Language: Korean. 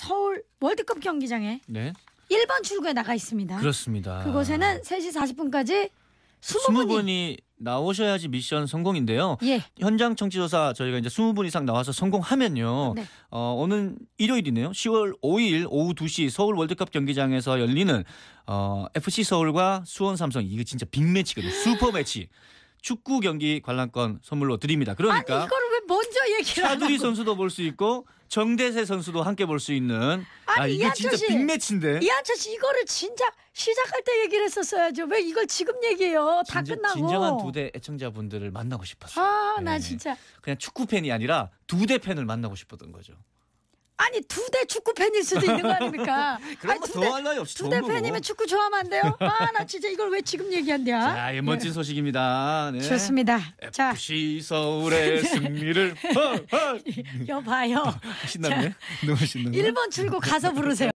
서울 월드컵 경기장에 네. 1번 출구에 나가 있습니다. 그렇습니다. 그곳에는 3시 40분까지 20분이, 20분이 나오셔야지 미션 성공인데요. 예. 현장 청취조사 저희가 이제 20분 이상 나와서 성공하면요. 네. 어, 오는 일요일이네요. 10월 5일 오후 2시 서울 월드컵 경기장에서 열리는 어, FC 서울과 수원 삼성 이거 진짜 빅매치거든요. 슈퍼매치. 축구 경기 관람권 선물로 드립니다. 그러니까 아니, 차두리 선수도 볼 수 있고 정대세 선수도 함께 볼 수 있는 아, 아니, 아 이게 이 아저씨. 빅매치인데 이 아저씨 이거를 진짜 시작할 때 얘기를 했었어야죠. 왜 이걸 지금 얘기해요? 다 진짜- 끝나고. 진정한 두 대 애청자분들을 만나고 싶었어요. 아, 나 네. 진짜. 그냥 축구 팬이 아니라 두대 팬을 만나고 싶었던 거죠. 아니 두 대 축구 팬일 수도 있는 거 아닙니까? 그럼 더 뭐 두대 팬이면 축구 좋아하면 안 돼요? 아 나 진짜 이걸 왜 지금 얘기한대요? 자, 예, 멋진 소식입니다. 네. 좋습니다. 자, FC 서울의 승리를 헐, 여봐요. 신나네. 너무 신나네. 일본 출구 가서 부르세요.